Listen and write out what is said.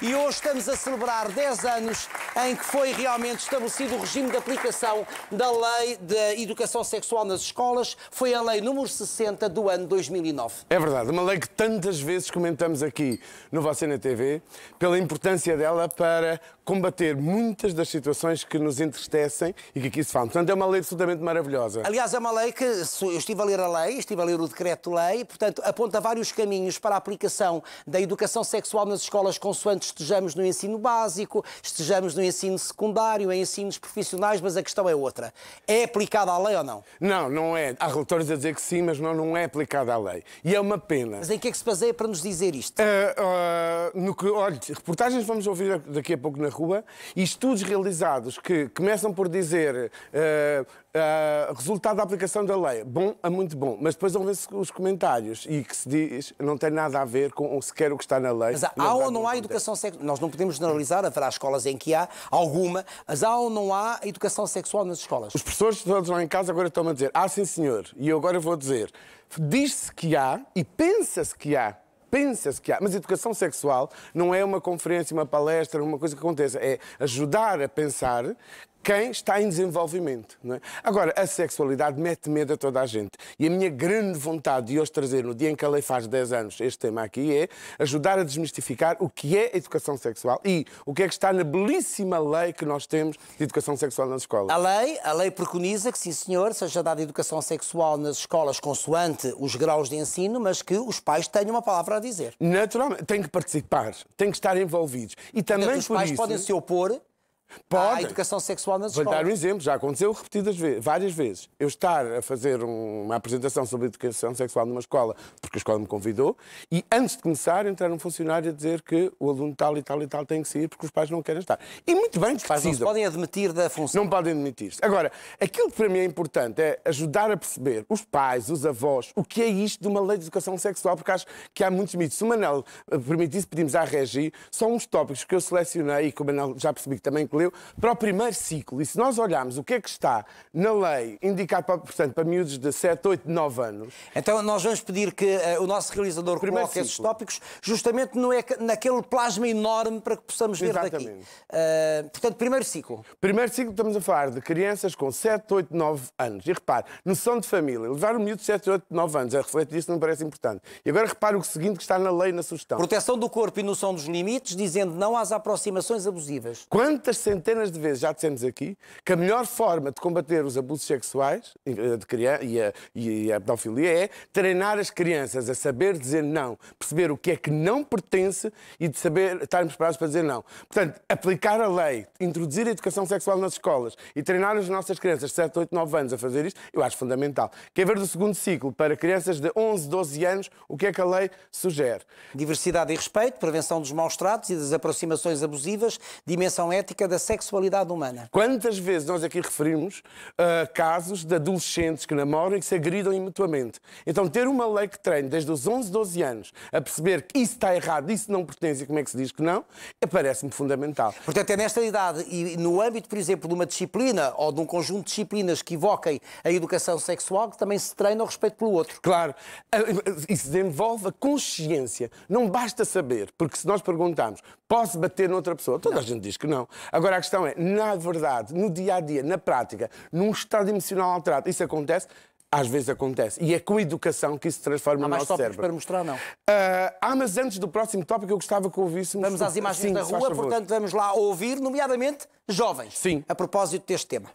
E hoje estamos a celebrar 10 anos em que foi realmente estabelecido o regime de aplicação da Lei de Educação Sexual nas Escolas. Foi a Lei número 60 do ano 2009. É verdade, uma lei que tantas vezes comentamos aqui no Você na TV, pela importância dela para combater muitas das situações que nos entristecem e que aqui se falam. Portanto, é uma lei absolutamente maravilhosa. Aliás, é uma lei que, eu estive a ler a lei, estive a ler o decreto-lei, portanto, aponta vários caminhos para a aplicação da educação sexual nas escolas escolas, consoante estejamos no ensino básico, estejamos no ensino secundário, em ensinos profissionais, mas a questão é outra. É aplicada à lei ou não? Não, não é. Há relatórios a dizer que sim, mas não, não é aplicada à lei. E é uma pena. Mas em que é que se baseia para nos dizer isto? Uh, uh, no que, olha, reportagens vamos ouvir daqui a pouco na rua e estudos realizados que começam por dizer uh, Uh, resultado da aplicação da lei, bom a muito bom, mas depois ver se os comentários e que se diz não tem nada a ver com sequer o que está na lei. Mas há, há ou não, não há educação sexual? Nós não podemos generalizar, haverá escolas em que há alguma, mas há ou não há educação sexual nas escolas? Os professores todos lá em casa agora estão a dizer, ah sim senhor, e eu agora vou dizer, diz-se que há e pensa-se que há pensa-se que há. Mas educação sexual não é uma conferência, uma palestra, uma coisa que aconteça. É ajudar a pensar quem está em desenvolvimento. É? Agora, a sexualidade mete medo a toda a gente. E a minha grande vontade de hoje trazer, no dia em que a lei faz 10 anos, este tema aqui é ajudar a desmistificar o que é a educação sexual e o que é que está na belíssima lei que nós temos de educação sexual nas escolas. A lei, a lei preconiza que, sim senhor, seja dada educação sexual nas escolas consoante os graus de ensino, mas que os pais tenham uma palavra a dizer. Naturalmente, têm que participar, têm que estar envolvidos. E também Portanto, os pais isso... podem se opor Pode. educação sexual nas escolas. Vou dar um exemplo, já aconteceu repetidas vezes, várias vezes. Eu estar a fazer uma apresentação sobre educação sexual numa escola, porque a escola me convidou, e antes de começar entrar um funcionário a dizer que o aluno tal e tal e tal tem que sair porque os pais não querem estar. E muito bem que fazem. Não se podem admitir da função. Não podem admitir-se. Agora, aquilo que para mim é importante é ajudar a perceber os pais, os avós, o que é isto de uma lei de educação sexual, porque acho que há muitos mitos. Se o Manel eh, permitisse, pedimos à Regi, são uns tópicos que eu selecionei e que o Manel já percebi que também inclui para o primeiro ciclo. E se nós olharmos o que é que está na lei, indicado, para, portanto, para miúdos de 7, 8, 9 anos... Então nós vamos pedir que uh, o nosso realizador coloque ciclo. esses tópicos justamente no, naquele plasma enorme para que possamos ver Exatamente. daqui. Uh, eh, portanto, primeiro ciclo. Primeiro ciclo estamos a falar de crianças com 7, 8, 9 anos. E repare, noção de família, levar o miúdo de 7, 8, 9 anos a refletir isso não parece importante. E agora repare o seguinte que está na lei, na sugestão. Proteção do corpo e noção dos limites, dizendo não às aproximações abusivas. Quantas centenas de vezes já dissemos aqui que a melhor forma de combater os abusos sexuais eh, de criança, e, a, e a pedofilia é treinar as crianças a saber dizer não, perceber o que é que não pertence e de saber estarmos preparados para dizer não. Portanto, aplicar a lei, introduzir a educação sexual nas escolas e treinar as nossas crianças de 7, 8, 9 anos a fazer isto, eu acho fundamental. Quer ver do segundo ciclo para crianças de 11, 12 anos, o que é que a lei sugere? Diversidade e respeito, prevenção dos maus tratos e das aproximações abusivas, dimensão ética da da sexualidade humana. Quantas vezes nós aqui referimos uh, casos de adolescentes que namoram e que se agridam mutuamente? Então, ter uma lei que treine desde os 11, 12 anos a perceber que isso está errado, isso não pertence e como é que se diz que não, é, parece-me fundamental. Portanto, é nesta idade e no âmbito, por exemplo, de uma disciplina ou de um conjunto de disciplinas que evoquem a educação sexual que também se treina o respeito pelo outro. Claro. Isso desenvolve a consciência. Não basta saber, porque se nós perguntarmos posso bater noutra pessoa, toda não. a gente diz que não. Agora, Agora a questão é, na verdade, no dia a dia, na prática, num estado emocional alterado, isso acontece? Às vezes acontece. E é com educação que isso se transforma ah, no nosso cérebro. para mostrar, não? Uh, ah, mas antes do próximo tópico, eu gostava que ouvíssemos... Vamos às imagens Sim, da rua, portanto, vamos lá ouvir, nomeadamente, jovens. Sim. A propósito deste tema.